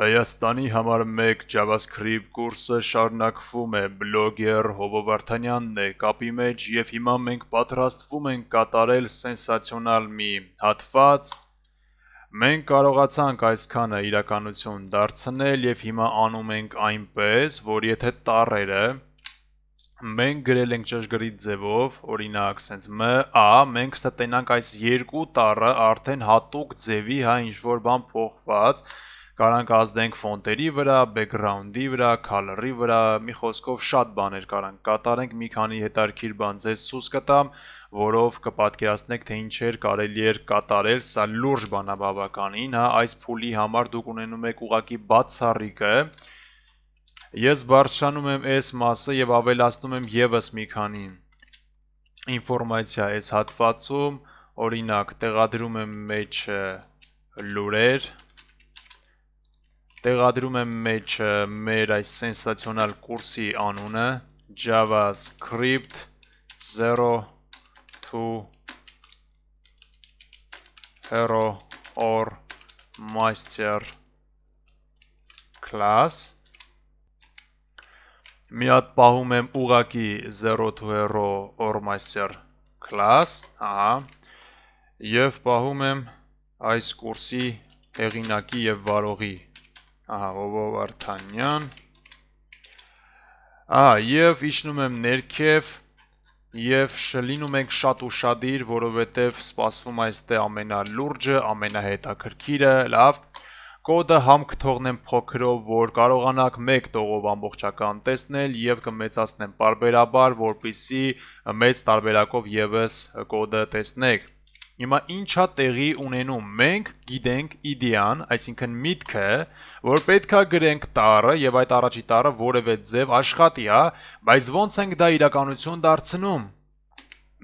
Հայաստանի համար 1 JavaScript կուրսը շարունակվում է։ Բլոգեր Հովովարդանյանն է կապի մեջ եւ հիմա մենք պատրաստվում ենք կատարել սենսացիոնալ մի հատված։ Մենք կարողացանք այսքանը իրականություն դարձնել եւ հիմա անում ենք այնպես, որ եթե տառերը մենք գրել ենք ճշգրիտ ձևով, օրինակ, sense MA, մենք ստենանք այս երկու տառը արդեն հատուկ ձևի հա ինչ որ բան փոխված, Կարանք ազդենք ֆոնտերի վրա, բեքգրաունդի վրա, color-ի վրա, մի խոսքով շատ բաներ կարանք կատարենք, մի քանի հետարքիր բան ձեզ ցույց կտամ, որով կպատկերացնեք թե ինչեր կարելի էր կատարել, սա լուրջ բան է բավականին, հա, այս փուլի համար դուք ունենում եք ուղակի բացառիկը, Ես բարձրանում եմ այս մասը եւ ավելացնում եմ եւս մի քանի ինֆորմացիա այս հատվածում, օրինակ, տեղադրում եմ մեջը լուրեր, Տեղադրում եմ մեջ մեր այս սենսացիոնալ կուրսի անունը JavaScript 02 hero or master class մի հատ պահում եմ ուղակի 0 to hero or master class, ահա, եւ պահում եմ այս կուրսի հեղինակի եւ վարողի ահա Ղովով Արթանյան Ահա եւ իջնում եմ ներքև Եվ շլինում ենք շատ ուրشادիր, որովհետև սպասվում այստեղ ամենալուրջը, ամենահետաքրքիրը, լավ։ Կոդը համ կթողնեմ փոքրով, որ կարողանաք 1 տողով ամբողջական տեսնել եւ կմեծացնեմ parberabar, որpիսի մեծ տարբերակով եւս կոդը տեսնեք։ Հիմա ինչա տեղի ունենում։ Մենք գիտենք իդեան, այսինքն միտքը, որ պետքա գրենք տարը եւ այդ առաջի տարը որևէ ձև աշխատի, հա, բայց ո՞նց ենք դա իրականություն դարձնում։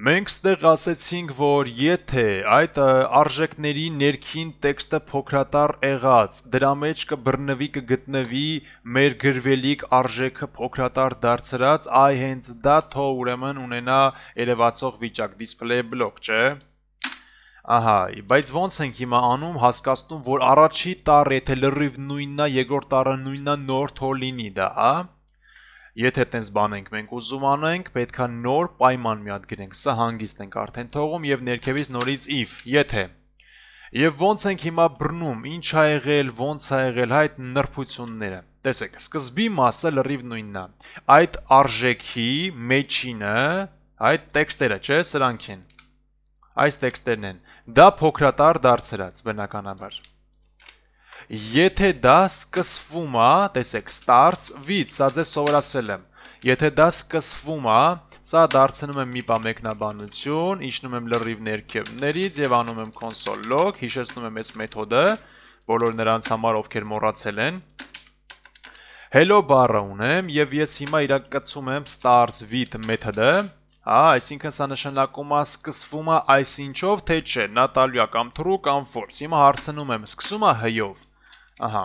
Մենք ստեղ ասեցինք, որ եթե այդ արժեքների ներքին տեքստը փոքրատար եղած, դրա մեջ կբռնվի կգտնվի մեր գրվելիք արժեքը փոքրատար դարձրած, այ հենց դա թող ուրեմն ունենա երևացող վիճակ display block, չէ՞։ Ահա, բայց ո՞նց ենք հիմա անում հասկացնում, որ առաջի տարը, եթե լրիվ նույնն է, երկրորդ տարը նույնն է, նոր թոր լինի դա, հա։ Եթե տենց բան ենք մենք ուզում անենք, պետքա նոր պայման մի հատ գրենք, սա հանգիստ ենք արդեն թողում եւ ներքևից նորից if, եթե։ Եվ ո՞նց ենք հիմա բռնում, ի՞նչ ա եղել, ո՞նց ա եղել այդ նրբությունները։ Տեսեք, սկզբի մասը լրիվ նույնն է։ Այդ արժեքի մեջինը, այդ տեքստերը, չէ՞, սրանք են։ Այս տեքստերն են դա փոքրատար դարձրած բնականաբար։ Եթե դա սկսվում է, տեսեք, starts with, սա ձեզ սովորացել եմ։ Եթե դա սկսվում է, սա դարձնում եմ մի բա մեկնաբանություն, իջնում եմ լրիվ ներքևներից եւ անում եմ console log, հիշեցնում եմ այս մեթոդը, բոլոր նրանց համար, ովքեր մոռացել են։ Hello bar-ը ունեմ եւ ես հիմա իրակացում եմ starts with method-ը Հա, այսինքն սա նշանակում է սկսվում է այսինչով, թե չէ, Նատալիա կամ True կամ False։ Հիմա հարցնում եմ, սկսում է հյով։ Ահա։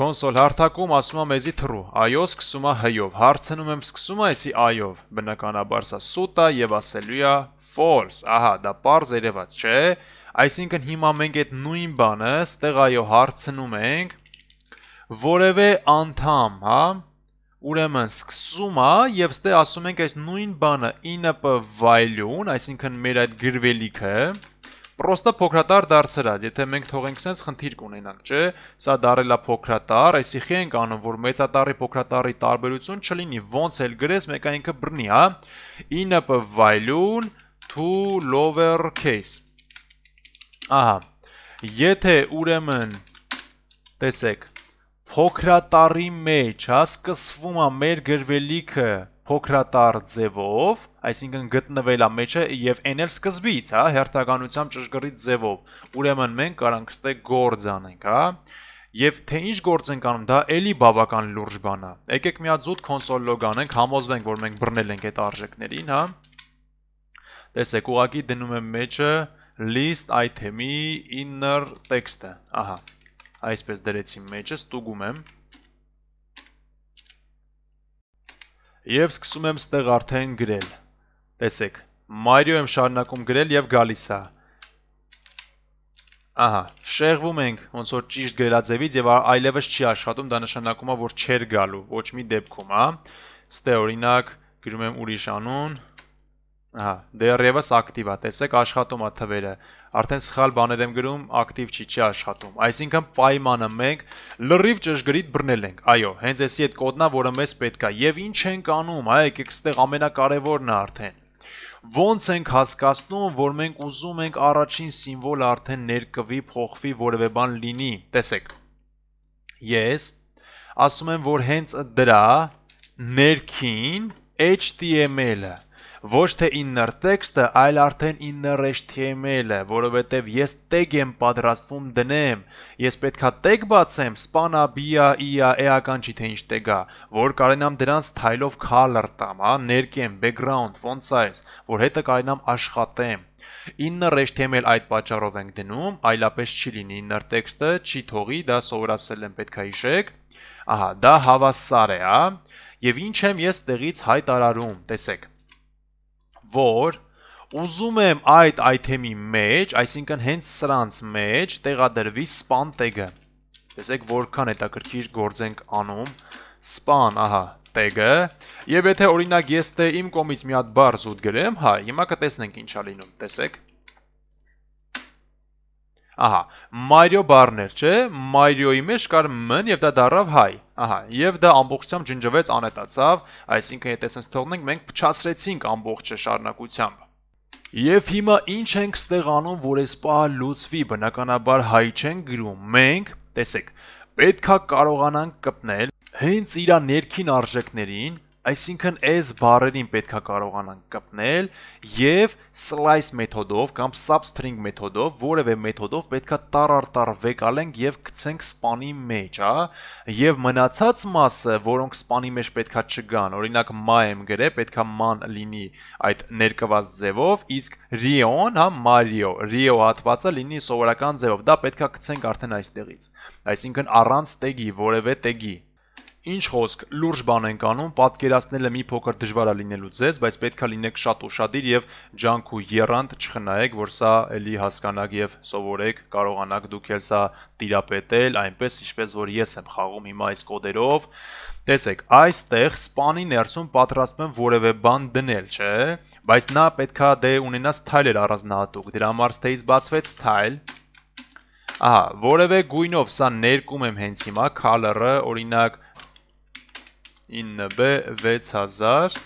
Կոնսոլ հարթակում ասում է մեզի true, այո, սկսում է հյով։ Հարցնում եմ, սկսում է այսի այով։ Բնականաբար սա սուտ է եւ ասելու է false։ Ահա, դա པարզ երևաց, չէ՞։ Այսինքն հիմա մենք այդ նույն բանը ստեղ այո հարցնում ենք որևէ անդամ, հա, ուրեմն սկսում է եւ ստե ասում ենք այս նույն բանը inp value-ն, այսինքն մեր այդ գրվելիքը պրոստը փոքրատար դարձրած, եթե մենք թողենք sense խնդիր կունենանք, չէ, սա դարելա փոքրատար, այսիքն ենք անում, որ մեծատարի փոքրատարի տարբերություն չլինի, ոնց էլ գրես, մեկը ինքը բռնի, հա, inp value-ն to lower case։ Ահա։ Եթե ուրեմն տեսեք փոքրատարի մեջ, հա, սկսվում է մեր գրվելիքը փոքրատար ձևով, այսինքն գտնվել է մեջը եւ n-ը սկզբից, հա, հերթականությամբ ճշգրիտ ձևով։ Ուրեմն մենք կարող ենք ստե գործ անենք, հա։ Եվ թե ինչ գործ ենք անում, դա էլի բավական լուրջ բան է։ Եկեք միաձուտ կոնսոլ լոգ անենք, համոզվենք, որ մենք բռնել ենք այդ արժեքներին, հա։ Տեսեք, ուղակի դնում եմ մեջը list item-ի inner text-ը, ահա այսպես դրեցի մեջը, ստուգում եմ։ Եվ սկսում եմ ստեղ արդեն գրել։ Տեսեք, Mario եմ շարունակում գրել եւ գալիս է։ Ահա, շեղվում ենք ոնց որ ճիշտ գրելաձևից եւ այլևս չի աշխատում, դա նշանակում է որ չեր գալու ոչ մի դեպքում, հա։ Ստե օրինակ գրում եմ ուրիշ անուն, Ահա, դեռևս դե ակտիվ է, տեսեք աշխատում է թվերը։ Արդեն սխալ բաներ եմ գրում, ակտիվ չի, չի աշխատում։ Այսինքն պայմանը մենք լրիվ ճշգրիտ բռնել ենք։ Այո, հենց էսի այդ կոդնա, որը մեզ պետք է։ Եվ ինչ ենք անում, հայ, եկեք ստեղ ամենակարևորն է արդեն։ Ոնց ենք հասկացնում, որ մենք ուզում ենք առաջին սիմվոլը արդեն ներկվի, փոխվի, որևէ բան լինի։ Տեսեք։ Ես ասում եմ, որ հենց դրա ներքին HTML-ը ոչ թե inner text-ը, այլ արդեն inner HTML-ը, որովհետև ես tag եմ պատրաստվում դնեմ։ Ես պետքա tag բացեմ, span-ա, bia, ia, էական չի թե ինչ tag-ա, որ կարենամ դրան style-ով color տամ, հա, ներկեմ, background, font size, որ հետը կարենամ աշխատեմ։ Inner HTML այդ պատճառով ենք դնում, այլապես չի լինի inner text-ը, չի թողի, դա սովորացել եմ պետքա հիշեք։ Ահա, դա հավասար է, հա։ Եվ ինչ եմ ես տեղից հայտարարում, տեսեք որ ուզում եմ այդ item-ի մեջ, այսինքն հենց սրանց մեջ տեղադրվի span tag-ը։ Տեսեք, որքան հետաքրքիր գործ ենք անում span, ահա, tag-ը։ Եվ եթե օրինակ ես թե իմ կոմից մի հատ բար զուտ գրեմ, հա, հիմա կտեսնենք ինչա լինում, տեսեք։ Ահա, Mario Barner, չէ՞, Mario-ի մեջ կար M-ն եւ դա դարավ հայ։ Ահա, եւ դա ամբողջությամբ ջնջվեց, անետացավ, այսինքն եթե sense թողնենք, մենք փչացրեցինք ամբողջը շարունակությամբ։ Եվ հիմա ինչ ենք ստեղ անում, որ այս պահը լուծվի, բնականաբար հայ չենք գրում։ Մենք, տեսեք, պետքա կարողանանք կպնել հենց իր ներքին արժեքներին, Այսինքն այս բարերին պետքա կարողանանք կպնել եւ slice մեթոդով կամ substring մեթոդով, որևէ մեթոդով պետքա տարարտար վեկալենք եւ գցենք սպանի մեջ, հա, եւ մնացած մասը, որոնք սպանի մեջ պետքա չգան, օրինակ my-ը գրե, պետքա man լինի այդ ներկված ձևով, իսկ rion, հա, mario, rio հատվածը լինի սովորական ձևով, դա պետքա գցենք արդեն այստեղից։ Այսինքն առանց տեգի, որևէ տեգի, Ինչ խոսք, լուրջ բան ենք անում, պատկերացնելը մի փոքր դժվար է լինելու ձեզ, բայց պետքա լինեք շատ ուրախadir եւ ջանք ու երանդ չխնայեք, որ սա էլի հասկանաք եւ սովորեք, կարողանաք դուք էլ սա տիրապետել, այնպես ինչպես որ ես եմ խաղում հիմա այս կոդերով։ Տեսեք, այստեղ սպանի ներսում պատրաստում եմ որևէ բան դնել, չէ՞, բայց նա պետքա դե ունենաս style-եր առանձնահատուկ։ Դրա համար stay-ից բացվեց style։ Ահա, որևէ գույնով սա ներկում եմ հենց հիմա color-ը, օրինակ 9B 6000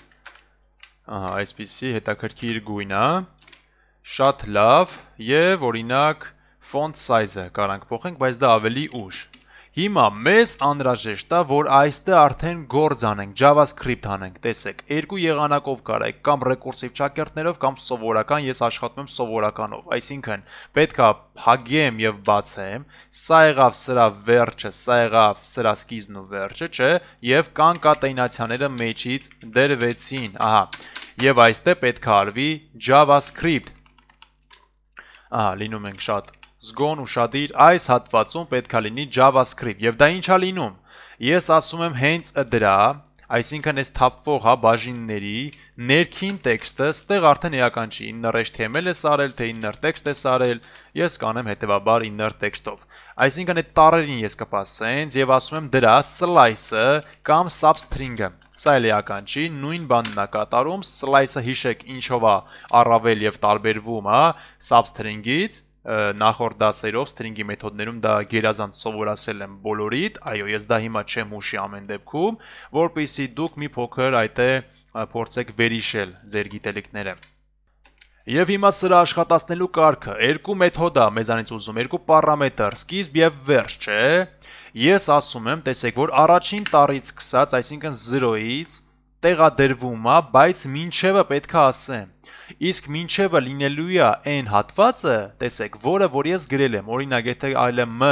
ահա այսպիսի հետաքրքիր գույնա շատ լավ եւ օրինակ font size-ը կարանք փոխենք բայց դա ավելի ուշ Հիմա մեզ անհրաժեշտ է, որ այստեղ արդեն գործ անենք, JavaScript անենք, տեսեք, երկու եղանակով կարայք, կամ ռեկուրսիվ ճակերտներով, կամ սովորական, ես աշխատում եմ սովորականով, այսինքն պետքա փակեմ եւ բացեմ, սա եղավ սրա վերջը, սա եղավ սրա սկիզբն ու վերջը, չէ, եւ կոնկատենացիաները մեջից դրվեցին, ահա։ Եվ այստեղ պետք է արվի JavaScript։ Ահա, լինում ենք շատ զգոն ուրشادիր, այս հատվածում պետքա լինի JavaScript։ Եվ դա ինչա լինում։ Ես ասում եմ հենց դրա, այսինքն այս թափվող հա բաժինների ներքին տեքստը, ստեղ արդեն էական չի inner HTML է սարել, թե inner text է սարել, ես կանեմ հետեւաբար inner text-ով։ Այսինքն այդ տարերին ես կպա sense եւ ասում եմ դրա slice-ը կամ substring-ը։ Սա էլ էական չի, նույն բանն է կատարում, slice-ը հիշեք ինչով է առավել եւ տարբերվում, հա, substring-ից, նախորդ դասերով string-ի մեթոդներում դա գերազանց սովորացել եմ բոլորիդ, այո, ես դա հիմա չեմ հուշի ամեն դեպքում, որpիսի դուք մի փոքր այտե փորձեք վերիշել ձեր գիտելիքները։ Եվ հիմա սրա աշխատացնելու կարգը երկու մեթոդ է մեզանից ուզում երկու պարամետր՝ սկիզբ եւ վերջ, չէ՞։ Ես ասում եմ, տեսեք, որ առաջին տարից սկսած, այսինքն 0-ից տեղադրվում է, բայց ինչևը պետք է ասեմ, իսկ ինչևը լինելու է այն հատվածը, տեսեք, որը որ ես գրել եմ, օրինակ, եթե այլ է MA,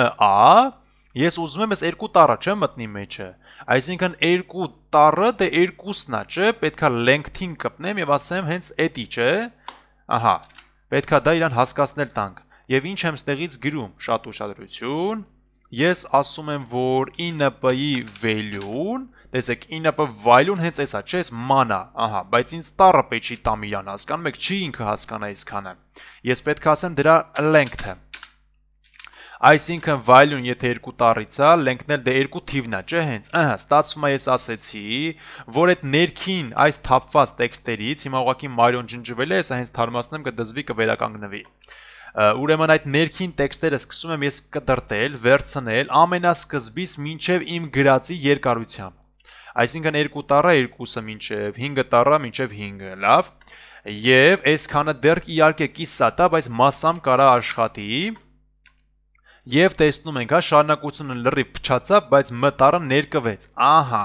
ես ուզում եմ ես երկու տառը չեմ մտնի մեջը, այսինքն երկու տառը դե երկուսն է, չէ՞, պետքա length-ին կպնեմ եւ ասեմ հենց էդի, չէ՞։ Ահա, պետքա դա իրան հասկացնել տանք։ Եվ ինչ եմ ստեղից գրում, շատ ուշադրություն։ Ես ասում եմ, որ 9p-ի value-ն Տեսեք, ինապը վայլուն հենց էսա, չէ՞, էս մանա, ահա, բայց ինձ տարը պեչի տամ իրան հասկանում եք, չի ինքը հասկանա իսկանը։ Ես պետք է ասեմ դրա length-ը։ Այսինքն վայլուն եթե երկու տարից է, length-ն էլ դե երկու թիվն է, չէ՞ հենց։ Ահա, ստացվում է ես ասեցի, որ այդ ներքին այս թափված տեքստերից հիմա ուղղակի Marion ջնջվել է, ես հենց թարմացնեմ կդզվի կվերականգնվի ուրեմն այդ ներքին տեքստերը սկսում եմ ես կդրտել, վերցնել ամենասկզբից մինչև իմ գրածի երկարությամբ։ Այսինքն 2 տարա 2-ը մինչև 5 տարա մինչև 5-ը, լավ։ Եվ այս քանը դեռ իհարկե կիսատա, բայց massam կարա աշխատի։ Եվ տեսնում ենք, հա, շարունակությունը լրիվ փչացավ, բայց մտարը ներկվեց։ Ահա։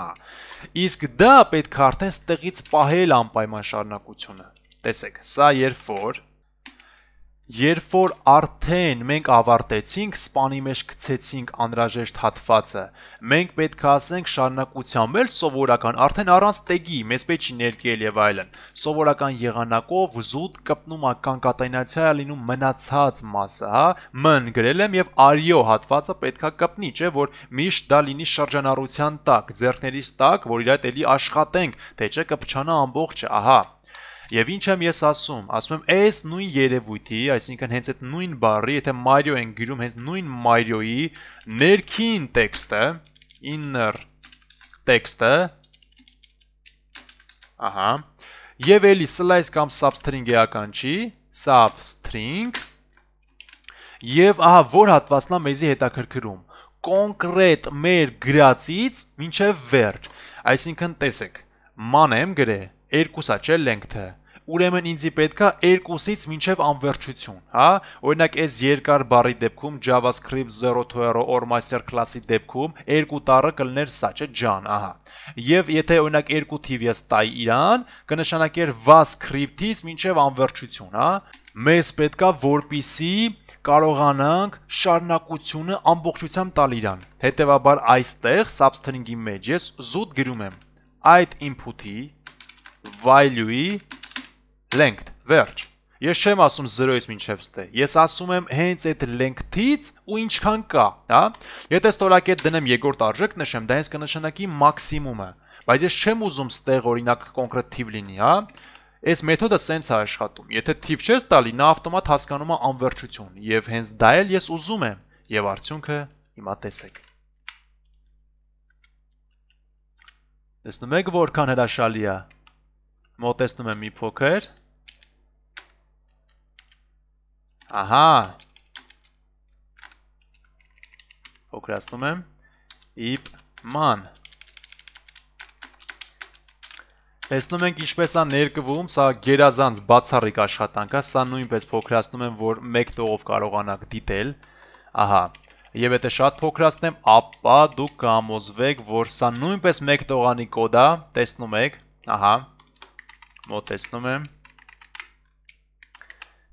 Իսկ դա պետք է արդեն ստեղից պահել անպայման շարունակությունը։ Տեսեք, սա երբ որ Երբ որ արդեն մենք ավարտեցինք, սպանի մեջ գցեցինք անհրաժեշտ հատվածը, մենք պետք է ասենք շարունակությամբ էլ սովորական, արդեն առանց տեգի, մեզ պետք չի ներկել եւ այլն։ Սովորական եղանակով զուտ կպնում է կոնկատենացիա լինում մնացած մասը, հա, մն գրել եմ եւ արիո հատվածը պետքա կպնի, չէ՞, որ միշտ դա լինի շրջանառության տակ, ձեռքներիս տակ, որ իրա դելի աշխատենք, թե չէ կփչանա ամբողջը, ահա Եվ ինչ եմ ես ասում, ասում եմ այս նույն երևույթի, այսինքն հենց այդ նույն բառի, եթե Mario են գրում հենց նույն Mario-ի ներքին տեքստը, inner տեքստը, ահա, եւ էլի slice կամ substring էական չի, substring եւ ահա որ հատվածն է մեզի հետաքրքրում կոնկրետ մեր գրածից մինչև վերջ այսինքն տեսեք մանեմ գրե երկուսա չէ length-ը ուրեմն ինձի պետքա 2-ից մինչև անվերջություն, հա? Օրինակ այս երկար բառի դեպքում JavaScript 0 to hero or master class-ի դեպքում երկու տառը կլներ սա, չէ՞, ջան, ահա։ Եվ եթե օրինակ 2 թիվ ես տայի իրան, կնշանակեր VAScript-ից մինչև անվերջություն, հա? Մեզ պետքա որpիսի կարողանանք շարնակությունը ամբողջությամբ տալ իրան։ Հետևաբար այստեղ substring-ի մեջ ես զուտ գրում եմ այդ input-ի value-ի length, վերջ։ Ես չեմ ասում 0-ից մինչև ստե։ Ես ասում եմ հենց այդ length-ից ու ինչքան կա, հա։ Եթե ստորակետ դնեմ երկրորդ արժեք նշեմ, դա հենց կնշանակի մաքսիմումը, բայց ես չեմ ուզում ստեղ օրինակ կոնկրետ թիվ լինի, հա։ Այս մեթոդը սենց է աշխատում։ Եթե թիվ չես տալի, նա ավտոմատ հասկանում է անվերջություն, եւ հենց դա էլ ես ուզում եմ, եւ արդյունքը հիմա տեսեք։ Տեսնում եք որքան հրաշալի է մոտեցնում եմ մի փոքր։ Ահա։ Փոքրացնում եմ իբ ման։ Տեսնում ենք ինչպես է ներկվում, սա գերազանց բացառիկ աշխատանք է, սա նույնպես փոքրացնում եմ, որ մեկ տողով կարողանաք դիտել։ Ահա, Եվ եթե շատ փոքրացնեմ, ապա դուք կհամոզվեք, որ սա նույնպես մեկ տողանի կոդ է, տեսնում եք, ահա, մոտեցնում եմ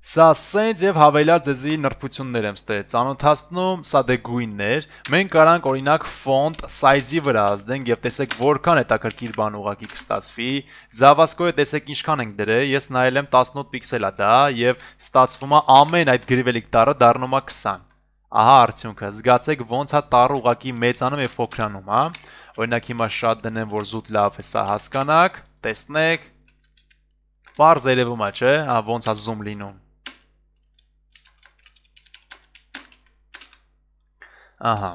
Սա սենց եւ հավելյալ ձեզի նրբություններ եմ ստե ծանոթացնում, սա դե գույններ։ Մենք կարանք օրինակ font size-ի վրա ազդենք եւ տեսեք որքան հետաքրքիր բան ուղակի կստացվի։ Զավասկոյը տեսեք ինչքան ենք դրել, ես նայել եմ 18 պիքսելա դա եւ ստացվում է ամեն այդ գրիվելիք տարը դառնում է 20։ Ահա արդյունքը։ Զգացեք ոնց է տարը ուղակի մեծանում եւ փոքրանում, հա։ Օրինակ հիմա շատ դնեմ, որ զուտ լավ է սա հասկանաք։ Տեսնեք, Պարզ երևում է, չէ, հա, ոնց է զում լինում։ Ահա։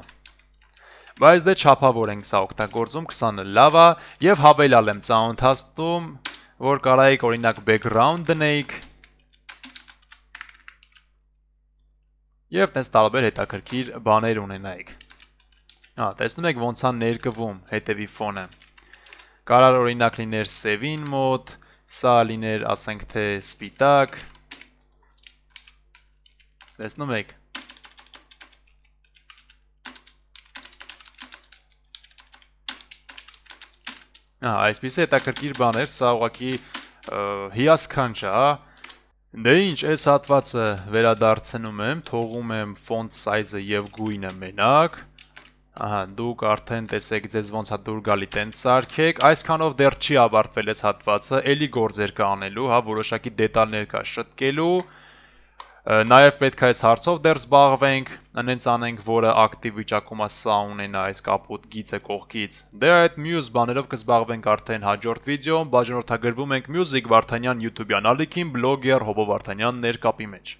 Բայց դե չափավոր ենք սա օգտագործում, 20-ը լավ է եւ հավելալ եմ ծանոթացնում, որ կարայիք օրինակ background դնեիք։ Եվ տես տարբեր հետաքրքիր բաներ ունենայիք։ Հա, տեսնում եք ոնց է ներկվում հետևի ֆոնը։ Կարար օրինակ լիներ սևին մոտ, Սա լիներ, ասենք թե սպիտակ։ Տեսնում եք։ Ահա, այսպես է հետաքրքիր բաներ, սա ուղղակի հիասքանչ է, հա։ Դե ինչ, այս հատվածը վերադարձնում եմ, թողում եմ font size-ը եւ գույնը մենակ։ Ահա, դուք արդեն տեսեք ձեզ ոնց է հա դուր գալի տենց սարքեք, այսքանով դեռ չի ավարտվել այս հատվածը, ելի գործեր կա անելու, հա, որոշակի դետալներ կա շտկելու։ Նաև պետք է այս հարցով դեռ զբաղվենք, անենց անենք, որը ակտիվ վիճակում է սա ունենա այս կապոտ գիծը կողքից։ Դե այդ մյուս բաներով կզբաղվենք արդեն հաջորդ վիդեոյում, բաժանորդագրվում ենք Music Վարդանյան YouTube-յան ալիքին, բլոգեր Հոբո Վարդանյանն ներկապի մեջ։